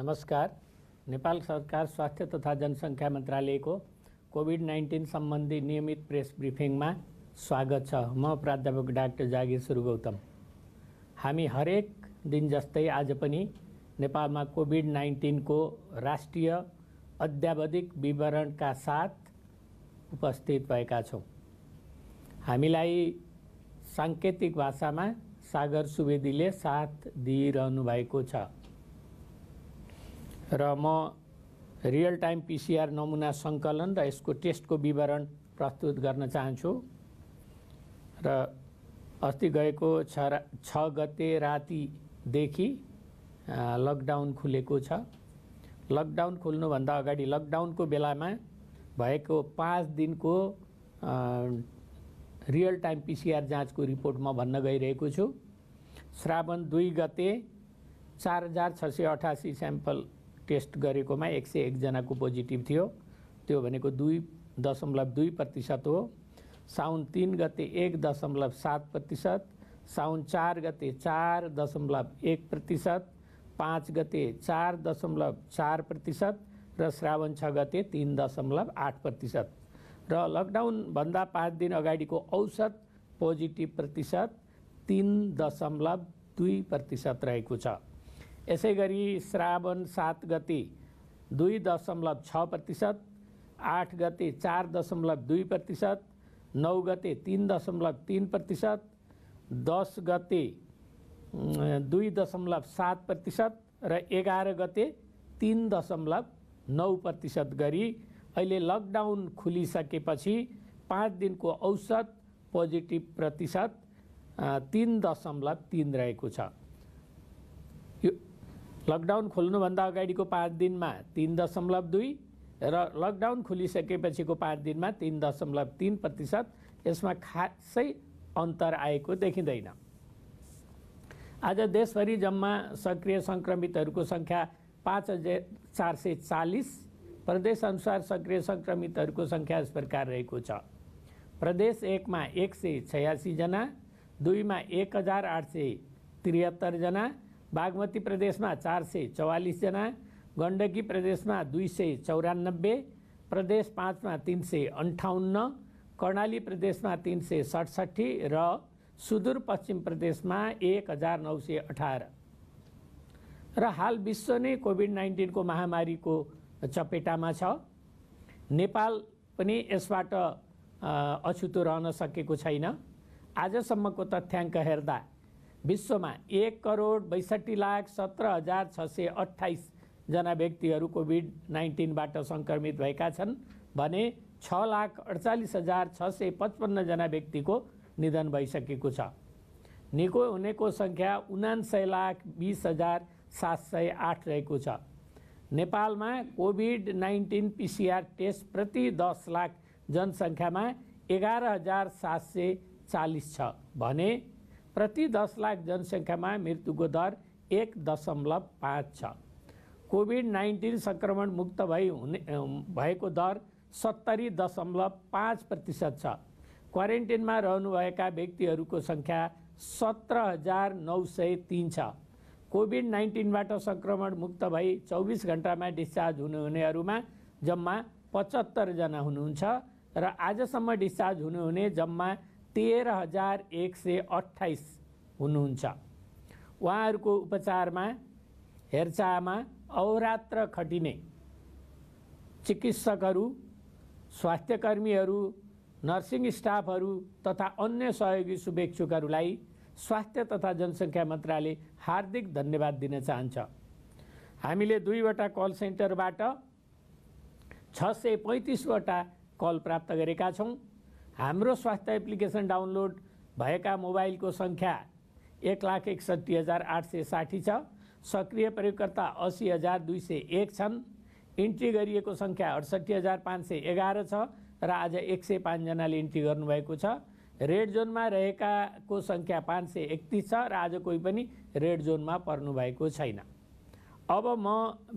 नमस्कार नेपाल सरकार स्वास्थ्य तथा जनसङ्ख्या मन्त्रालयको कोभिड नाइन्टिन सम्बन्धी नियमित प्रेस ब्रिफिङमा स्वागत छ म प्राध्यापक डाक्टर जागिर सुरु गौतम हामी हरेक दिन जस्तै आज पनि नेपालमा कोभिड नाइन्टिनको राष्ट्रिय अध्यावधिक विवरणका साथ उपस्थित भएका छौँ हामीलाई साङ्केतिक भाषामा सागर सुवेदीले साथ दिइरहनु भएको छ र म रियल टाइम पिसिआर नमुना सङ्कलन र यसको टेस्टको विवरण प्रस्तुत गर्न चाहन्छु र अस्ति गएको छ छ गते रातिदेखि लकडाउन खुलेको छ लकडाउन खुल्नुभन्दा अगाडि लकडाउनको बेलामा भएको पाँच दिनको रियल टाइम पिसिआर जाँचको रिपोर्ट म भन्न गइरहेको छु श्रावण दुई गते चार हजार छ सय अठासी स्याम्पल टेस्ट गरेकोमा एक सय एकजनाको पोजिटिभ थियो त्यो भनेको दुई दशमलव दुई प्रतिशत हो साउन तिन गते एक दशमलव सात प्रतिशत साउन चार गते चार दशमलव एक प्रतिशत पाँच गते चार दशमलव चार प्रतिशत र श्रावण छ गते तिन दशमलव आठ प्रतिशत र लकडाउनभन्दा पाँच दिन अगाडिको औसत पोजिटिभ प्रतिशत तिन दशमलव दुई प्रतिशत रहेको छ यसै गरी श्रावण सात गति दुई दशमलव छ प्रतिशत आठ गते चार दशमलव दुई प्रतिशत नौ गते तिन दशमलव तिन प्रतिशत दस गते दुई दशमलव सात प्रतिशत र एघार गते तिन दशमलव नौ प्रतिशत गरी अहिले लकडाउन खुलिसकेपछि पाँच दिनको औसत पोजिटिभ प्रतिशत तिन दशमलव तिन रहेको छ लकडाउन खोल्नुभन्दा अगाडिको पाँच दिनमा तिन दशमलव दुई र लकडाउन खोलिसकेपछिको पाँच दिनमा तिन दशमलव तिन प्रतिशत यसमा खासै अन्तर आएको देखिँदैन आज देशभरि जम्मा सक्रिय सङ्क्रमितहरूको सङ्ख्या पाँच हजार चार सय चालिस प्रदेशअनुसार सक्रिय सङ्क्रमितहरूको सङ्ख्या यस प्रकार रहेको छ प्रदेश एकमा एक सय छयासीजना दुईमा एक हजार आठ सय त्रिहत्तरजना बागमती प्रदेशमा चार सय चौवालिसजना गण्डकी प्रदेशमा दुई सय चौरानब्बे प्रदेश पाँचमा तिन सय अन्ठाउन्न कर्णाली प्रदेशमा तिन सय सडसठी र सुदूरपश्चिम प्रदेशमा एक हजार नौ सय अठार र हाल विश्व नै कोभिड नाइन्टिनको महामारीको चपेटामा छ नेपाल पनि यसबाट अछुतो रहन सकेको छैन आजसम्मको तथ्याङ्क हेर्दा विश्वमा एक करोड बैसठी लाख सत्र हजार छ सय अठाइसजना व्यक्तिहरू कोभिड नाइन्टिनबाट सङ्क्रमित भएका छन् भने छ लाख अडचालिस हजार छ सय पचपन्नजना व्यक्तिको निधन भइसकेको छ निको हुनेको सङ्ख्या उनान्सय लाख बिस हजार सात सय आठ रहेको छ नेपालमा कोभिड नाइन्टिन पिसिआर टेस्ट प्रति दस लाख जनसङ्ख्यामा एघार हजार सात सय चालिस छ भने प्रति दस लाख जनसङ्ख्यामा मृत्युको दर एक दशमलव पाँच छ कोभिड नाइन्टिन सङ्क्रमण मुक्त भई हुने भएको दर सत्तरी दशमलव पाँच प्रतिशत छ क्वारेन्टिनमा रहनुभएका व्यक्तिहरूको सङ्ख्या सत्र हजार नौ सय तिन छ कोभिड नाइन्टिनबाट सङ्क्रमण मुक्त भई चौबिस घन्टामा डिस्चार्ज हुनुहुनेहरूमा जम्मा पचहत्तरजना हुनुहुन्छ र आजसम्म डिस्चार्ज हुनुहुने जम्मा तेह्र हजार एक सय अठाइस हुनुहुन्छ उहाँहरूको उपचारमा हेरचाहमा औरात्र खटिने चिकित्सकहरू स्वास्थ्यकर्मीहरू नर्सिङ स्टाफहरू तथा अन्य सहयोगी शुभेच्छुकहरूलाई स्वास्थ्य तथा जनसङ्ख्या मन्त्रालय हार्दिक धन्यवाद दिन चाहन्छ हामीले दुईवटा कल सेन्टरबाट छ सय पैँतिसवटा कल प्राप्त गरेका छौँ हाम्रो स्वास्थ्य एप्लिकेसन डाउनलोड भएका मोबाइलको सङ्ख्या एक लाख एकसट्ठी हजार आठ सय साठी छ सक्रिय प्रयोगकर्ता असी हजार दुई सय एक छन् इन्ट्री गरिएको सङ्ख्या अडसट्ठी हजार पाँच सय एघार छ र आज एक सय पाँचजनाले इन्ट्री गर्नुभएको छ रेड जोनमा रहेकाको सङ्ख्या पाँच सय एकतिस छ र आज कोही पनि रेड जोनमा पर्नु भएको छैन अब म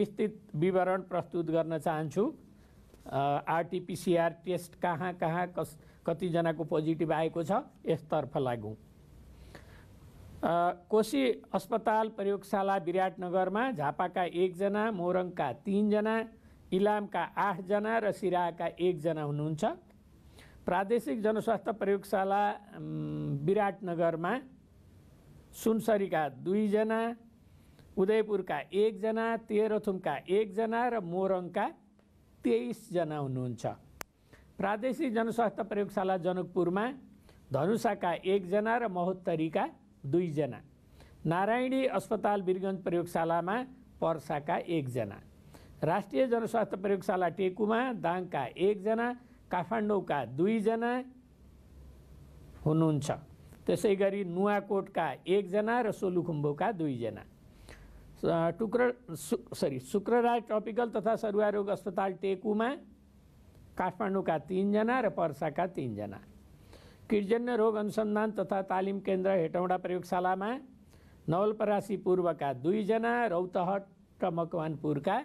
विस्तृत विवरण प्रस्तुत गर्न चाहन्छु आरटिपिसिआर टेस्ट कहाँ कहाँ कस कतिजनाको पोजिटिभ आएको छ यसतर्फ लागौँ कोशी अस्पताल प्रयोगशाला विराटनगरमा झापाका एकजना मोरङका तिनजना इलामका आठजना र सिराहाका एकजना हुनुहुन्छ प्रादेशिक जनस्वास्थ्य प्रयोगशाला विराटनगरमा सुनसरीका दुईजना उदयपुरका एकजना तेह्रथुमका एकजना र मोरङका तेइसजना हुनुहुन्छ प्रादेशिक जनस्वास्थ्य प्रयोगशाला जनकपुरमा धनुषाका एकजना र महोत्तरीका दुईजना नारायणी अस्पताल वीरगञ्ज प्रयोगशालामा पर्साका एकजना राष्ट्रिय जनस्वास्थ्य प्रयोगशाला टेकुमा दाङका एकजना काठमाडौँका दुईजना हुनुहुन्छ त्यसै गरी नुवाकोटका एकजना र सोलुखुम्बुका दुईजना टुक्र सरी शुक्रराज ट्रपिकल तथा सरुवा रोग अस्पताल टेकुमा काठमाडौँका तिनजना र पर्साका तिनजना कृजन्य रोग अनुसन्धान तथा तालिम केन्द्र हेटौँडा प्रयोगशालामा नवलपरासी पूर्वका दुईजना रौतहट र मकवानपुरका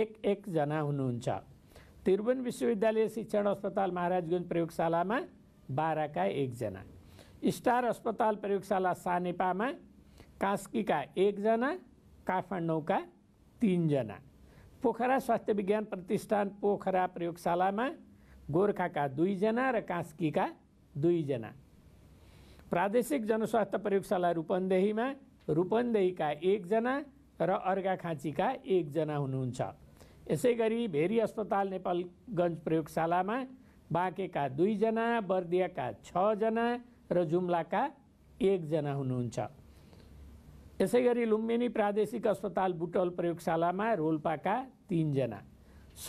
एक एकजना हुनुहुन्छ त्रिभुवन विश्वविद्यालय शिक्षण अस्पताल महाराजगञ्ज प्रयोगशालामा बाह्रका एकजना स्टार अस्पताल प्रयोगशाला सानेपामा कास्कीका एकजना काठमाडौँका तिनजना पोखरा स्वास्थ्य विज्ञान प्रतिष्ठान पोखरा प्रयोगशालामा गोर्खाका दुईजना र कास्कीका दुईजना प्रादेशिक जनस्वास्थ्य प्रयोगशाला रूपन्देहीमा रूपन्देहीका एकजना र अर्घाखाँचीका एकजना हुनुहुन्छ यसै गरी भेरी अस्पताल नेपालगञ्ज प्रयोगशालामा बाँकेका दुईजना बर्दियाका छजना र जुम्लाका एकजना हुनुहुन्छ यसै गरी लुम्बिनी प्रादेशिक अस्पताल बुटोल प्रयोगशालामा रोल्पाका तिनजना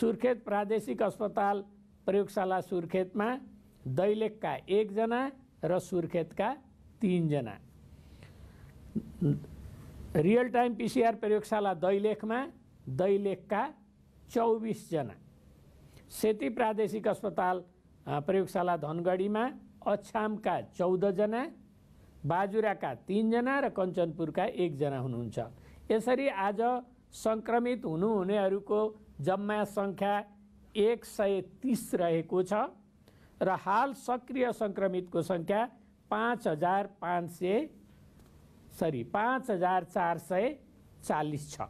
सुर्खेत प्रादेशिक अस्पताल प्रयोगशाला सुर्खेतमा दैलेखका एकजना र सुर्खेतका तिनजना रियल टाइम पिसिआर प्रयोगशाला दैलेखमा दैलेखका चौबिसजना सेती प्रादेशिक अस्पताल प्रयोगशाला धनगढीमा अछामका चौधजना बाजुराका तिनजना र कञ्चनपुरका एकजना हुनुहुन्छ यसरी आज सङ्क्रमित हुनुहुनेहरूको जम्मा सङ्ख्या एक सय तिस रहेको छ र हाल सक्रिय सङ्क्रमितको सङ्ख्या पाँच हजार पाँच सय सरी पाँच हजार चार सय चालिस छ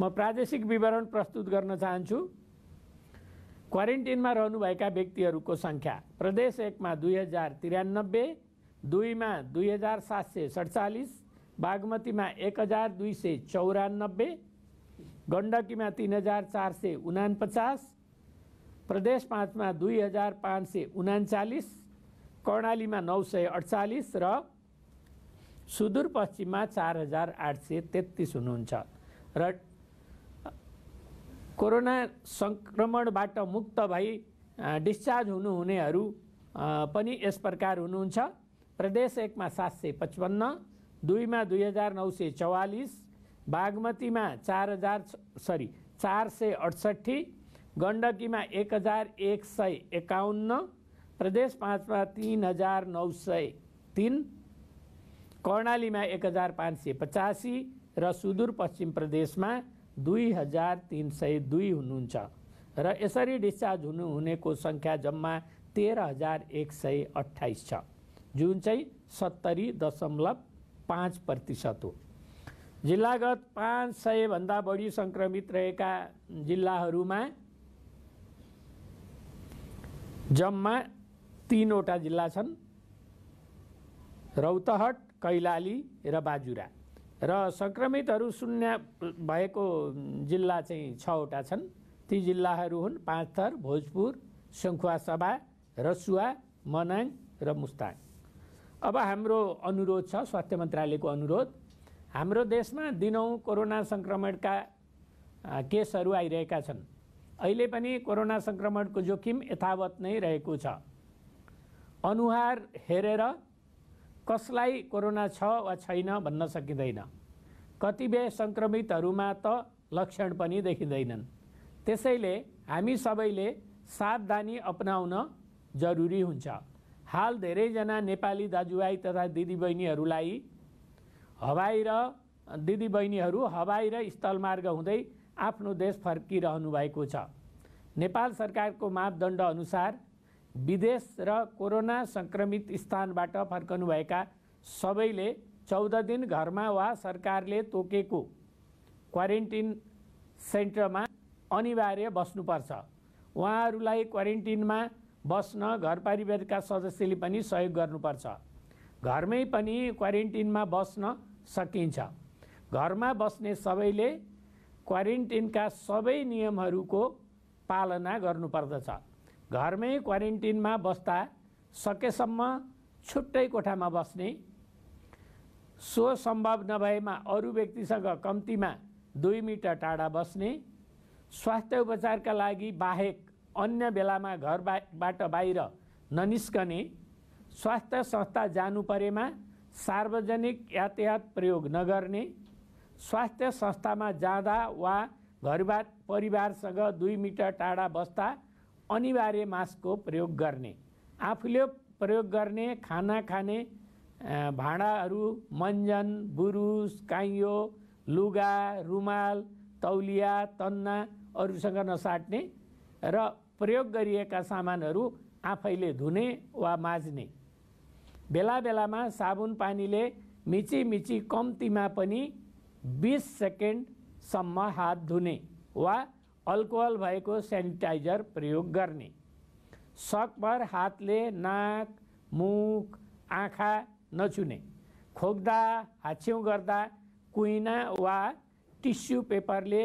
म प्रादेशिक विवरण प्रस्तुत गर्न चाहन्छु क्वारेन्टिनमा रहनुभएका व्यक्तिहरूको सङ्ख्या प्रदेश एकमा दुई हजार तिरानब्बे दुईमा दुई हजार सात सय सडचालिस बागमतीमा एक हजार दुई सय चौरानब्बे गण्डकीमा तिन हजार चार सय उनापचास प्रदेश पाँचमा दुई हजार पाँच सय उनाचालिस कर्णालीमा नौ सय अडचालिस र सुदूरपश्चिममा चार हजार आठ सय तेत्तिस हुनुहुन्छ र कोरोना सङ्क्रमणबाट मुक्त भई डिस्चार्ज हुनुहुनेहरू पनि यस प्रकार हुनुहुन्छ प्रदेश एकमा सात सय पचपन्न दुईमा दुई हजार नौ सय चौवालिस बागमतीमा चार हजार सरी चार सय अठसट्ठी गण्डकीमा एक हजार एक सय एकाउन्न प्रदेश पाँचमा तिन हजार नौ सय तिन कर्णालीमा एक हजार पाँच सय पचासी र सुदूरपश्चिम प्रदेशमा दुई हजार तिन सय दुई हुनुहुन्छ र यसरी डिस्चार्ज हुनु हुनेको सङ्ख्या जम्मा तेह्र हजार एक सय अठाइस छ जुन चाहिँ सत्तरी दशमलव पाँच प्रतिशत हो जिल्लागत पाँच सयभन्दा बढी सङ्क्रमित रहेका जिल्लाहरूमा जम्मा तिनवटा जिल्ला छन् रौतहट कैलाली र बाजुरा र सङ्क्रमितहरू शून्य भएको जिल्ला चाहिँ छवटा छन् ती जिल्लाहरू हुन् पाँचथर भोजपुर सङ्खुवासभा रसुवा मनाङ र मुस्ताङ अब हाम्रो अनुरोध छ स्वास्थ्य मन्त्रालयको अनुरोध हाम्रो देशमा दिनौँ कोरोना सङ्क्रमणका केसहरू आइरहेका छन् अहिले पनि कोरोना सङ्क्रमणको जोखिम यथावत नै रहेको छ अनुहार हेरेर कसलाई कोरोना छ वा छैन भन्न सकिँदैन कतिपय सङ्क्रमितहरूमा त लक्षण पनि देखिँदैनन् त्यसैले हामी सबैले सावधानी अपनाउन जरुरी हुन्छ हाल धेरैजना नेपाली दाजुभाइ तथा दिदीबहिनीहरूलाई हवाई र दिदीबहिनीहरू हवाई र स्थलमार्ग हुँदै आफ्नो देश फर्किरहनु भएको छ नेपाल सरकारको मापदण्ड अनुसार विदेश र कोरोना सङ्क्रमित स्थानबाट फर्कनुभएका सबैले चौध दिन घरमा वा सरकारले तोकेको क्वारेन्टिन सेन्टरमा अनिवार्य बस्नुपर्छ उहाँहरूलाई क्वारेन्टिनमा बस्न घर पारिवारिकका सदस्यले पनि सहयोग गर्नुपर्छ घरमै पनि क्वारेन्टिनमा बस्न सकिन्छ घरमा बस्ने सबैले क्वारेन्टिनका सबै नियमहरूको पालना गर्नुपर्दछ घरमै क्वारेन्टिनमा बस्दा सकेसम्म छुट्टै कोठामा बस्ने सो सम्भव नभएमा अरू व्यक्तिसँग कम्तीमा दुई मिटर टाढा बस्ने स्वास्थ्य उपचारका लागि बाहेक अन्य बेलामा घर घरबाट बाहिर ननिस्कने स्वास्थ्य संस्था जानु परेमा सार्वजनिक यातायात प्रयोग नगर्ने स्वास्थ्य संस्थामा जाँदा वा घरबाट परिवारसँग दुई मिटर टाढा बस्दा अनिवार्य मास्कको प्रयोग गर्ने आफूले प्रयोग गर्ने खाना खाने भाँडाहरू मन्जन बुरुस काइयो लुगा रुमाल तौलिया तन्ना अरूसँग नसाट्ने र प्रयोग गरिएका सामानहरू आफैले धुने वा माझ्ने बेला बेलामा साबुन पानीले मिची मिची कम्तीमा पनि बिस सेकेन्डसम्म हात धुने वा अल्कोहल भएको सेनिटाइजर प्रयोग गर्ने सकभर हातले नाक मुख आँखा नछुने खोक्दा हाछ्यौ गर्दा कुइना वा टिस्यु पेपरले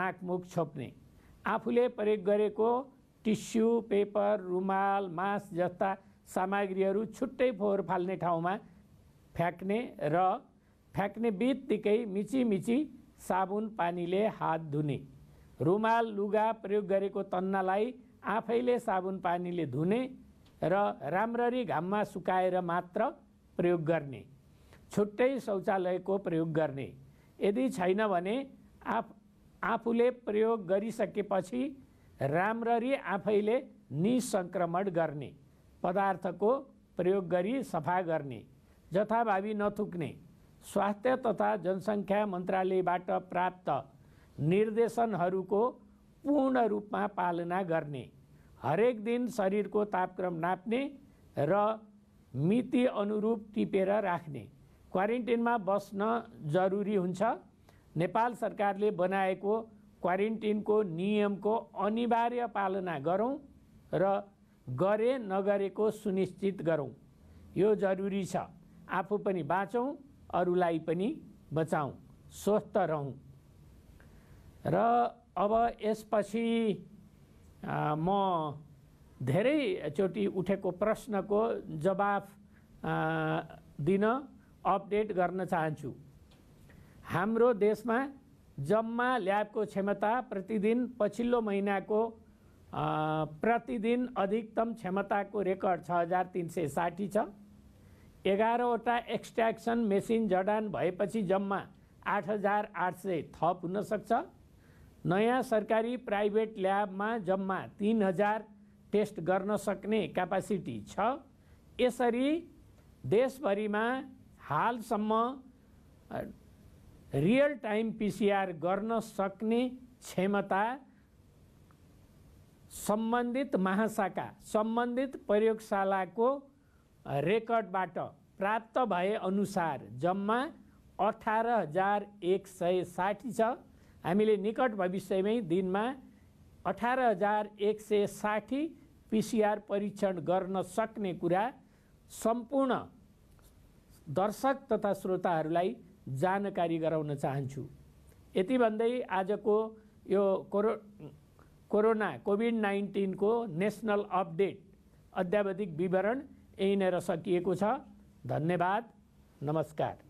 नाकमुख छोप्ने आफूले प्रयोग गरेको टिस्यु पेपर रुमाल मास जस्ता सामग्रीहरू छुट्टै फोहोर फाल्ने ठाउँमा फ्याँक्ने र फ्याँक्ने बित्तिकै मिचिमिची साबुन पानीले हात धुने रुमाल लुगा प्रयोग गरेको तन्नालाई आफैले साबुन पानीले धुने र राम्ररी घाममा सुकाएर मात्र प्रयोग गर्ने छुट्टै शौचालयको प्रयोग गर्ने यदि छैन भने आफ आफूले प्रयोग गरिसकेपछि राम्ररी आफैले निसङ्क्रमण गर्ने पदार्थको प्रयोग गरी सफा गर्ने जथाभावी नथुक्ने स्वास्थ्य तथा जनसङ्ख्या मन्त्रालयबाट प्राप्त निर्देशनहरूको पूर्ण रूपमा पालना गर्ने हरेक दिन शरीरको तापक्रम नाप्ने र मिति अनुरूप टिपेर राख्ने क्वारेन्टिनमा बस्न जरुरी हुन्छ नेपाल सरकारले बनाएको क्वारेन्टिनको नियमको अनिवार्य पालना गरौँ र गरे नगरेको सुनिश्चित गरौँ यो जरुरी छ आफू पनि बाँचौँ अरूलाई पनि बचाउँ स्वस्थ रहौँ र अब यसपछि म धेरैचोटि उठेको प्रश्नको जवाफ दिन अपडेट गर्न चाहन्छु हाम्रो देशमा जम्मा ल्याबको क्षमता प्रतिदिन पछिल्लो महिनाको प्रतिदिन अधिकतम क्षमताको रेकर्ड छ हजार तिन सय साठी छ एघारवटा एक्सट्र्याक्सन मेसिन जडान भएपछि जम्मा आठ हजार आठ सय थप हुनसक्छ नयाँ सरकारी प्राइभेट ल्याबमा जम्मा तिन हजार टेस्ट गर्न सक्ने क्यापासिटी छ यसरी देशभरिमा हालसम्म रियल टाइम पिसिआर गर्न सक्ने क्षमता सम्बन्धित महाशाखा सम्बन्धित प्रयोगशालाको रेकर्डबाट प्राप्त भए अनुसार जम्मा अठार हजार एक सय साठी छ हामीले निकट भविष्यमै दिनमा अठार हजार एक सय साठी पिसिआर परीक्षण गर्न सक्ने कुरा सम्पूर्ण दर्शक तथा श्रोताहरूलाई जानकारी गराउन चाहन्छु यति भन्दै आजको यो कोरो कोरोना कोभिड नाइन्टिनको नेसनल अपडेट अध्यावधिक विवरण यहीँनिर सकिएको छ धन्यवाद नमस्कार